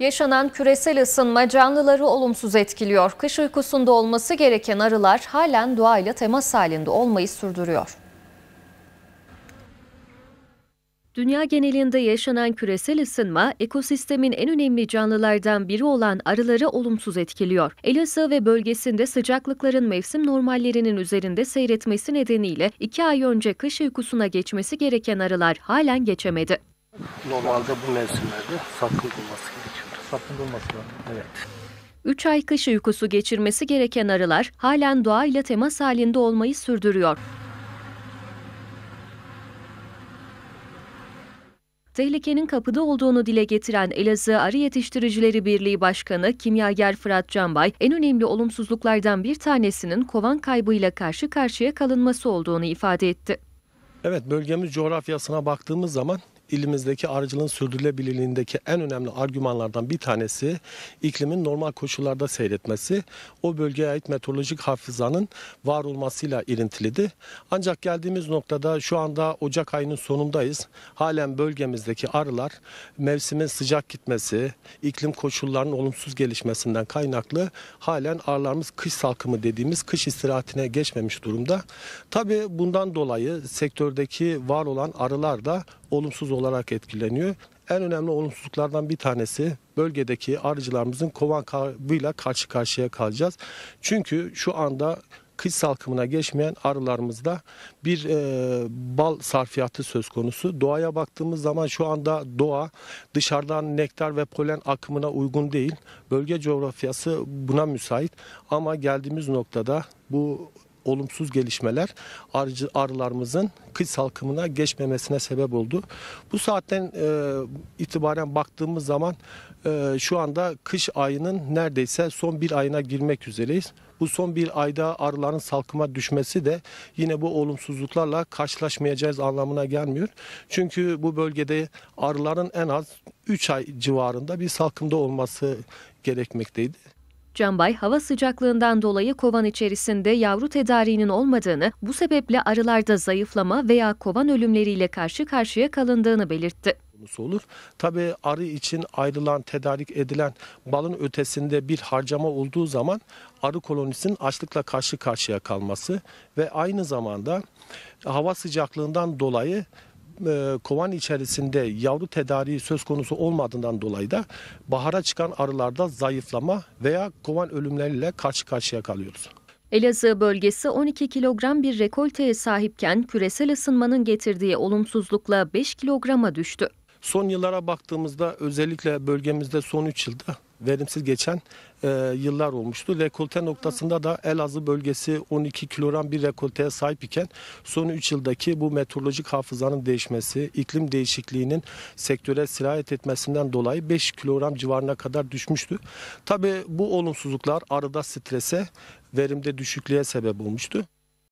Yaşanan küresel ısınma canlıları olumsuz etkiliyor. Kış uykusunda olması gereken arılar halen doğayla temas halinde olmayı sürdürüyor. Dünya genelinde yaşanan küresel ısınma ekosistemin en önemli canlılardan biri olan arıları olumsuz etkiliyor. Elazığ ve bölgesinde sıcaklıkların mevsim normallerinin üzerinde seyretmesi nedeniyle 2 ay önce kış uykusuna geçmesi gereken arılar halen geçemedi. Normalde bu mevsimlerde sakın bulması gerekiyor. Sakın bulması var. Evet. 3 ay kış uykusu geçirmesi gereken arılar halen doğayla temas halinde olmayı sürdürüyor. Tehlikenin kapıda olduğunu dile getiren Elazığ Arı Yetiştiricileri Birliği Başkanı Kimyager Fırat Canbay, en önemli olumsuzluklardan bir tanesinin kovan kaybıyla karşı karşıya kalınması olduğunu ifade etti. Evet bölgemiz coğrafyasına baktığımız zaman ilimizdeki arıcılığın sürdürülebilirliğindeki en önemli argümanlardan bir tanesi iklimin normal koşullarda seyretmesi. O bölgeye ait meteorolojik hafızanın var olmasıyla ilintilidir. Ancak geldiğimiz noktada şu anda Ocak ayının sonundayız. Halen bölgemizdeki arılar mevsimin sıcak gitmesi, iklim koşullarının olumsuz gelişmesinden kaynaklı halen arılarımız kış salkımı dediğimiz kış istirahatine geçmemiş durumda. Tabii bundan dolayı sektördeki var olan arılar da olumsuz olarak etkileniyor. En önemli olumsuzluklardan bir tanesi bölgedeki arıcılarımızın kovan kaybıyla karşı karşıya kalacağız. Çünkü şu anda kış salkımına geçmeyen arılarımızda bir e, bal sarfiyatı söz konusu. Doğaya baktığımız zaman şu anda doğa dışarıdan nektar ve polen akımına uygun değil. Bölge coğrafyası buna müsait ama geldiğimiz noktada bu olumsuz gelişmeler arıcı, arılarımızın kış salkımına geçmemesine sebep oldu. Bu saatten e, itibaren baktığımız zaman e, şu anda kış ayının neredeyse son bir ayına girmek üzereyiz. Bu son bir ayda arıların salkıma düşmesi de yine bu olumsuzluklarla karşılaşmayacağız anlamına gelmiyor. Çünkü bu bölgede arıların en az 3 ay civarında bir salkımda olması gerekmekteydi. Canbay hava sıcaklığından dolayı kovan içerisinde yavru tedariğinin olmadığını, bu sebeple arılarda zayıflama veya kovan ölümleriyle karşı karşıya kalındığını belirtti olur. Tabii arı için ayrılan, tedarik edilen balın ötesinde bir harcama olduğu zaman arı kolonisinin açlıkla karşı karşıya kalması ve aynı zamanda hava sıcaklığından dolayı e, kovan içerisinde yavru tedariği söz konusu olmadığından dolayı da bahara çıkan arılarda zayıflama veya kovan ölümleriyle karşı karşıya kalıyoruz. Elazığ bölgesi 12 kilogram bir rekolteye sahipken küresel ısınmanın getirdiği olumsuzlukla 5 kilograma düştü. Son yıllara baktığımızda özellikle bölgemizde son 3 yılda verimsiz geçen e, yıllar olmuştu. Rekolte noktasında da Elazığ bölgesi 12 kilogram bir rekolteye sahip iken son 3 yıldaki bu meteorolojik hafızanın değişmesi, iklim değişikliğinin sektöre sirayet etmesinden dolayı 5 kilogram civarına kadar düşmüştü. Tabii bu olumsuzluklar arada strese, verimde düşüklüğe sebep olmuştu.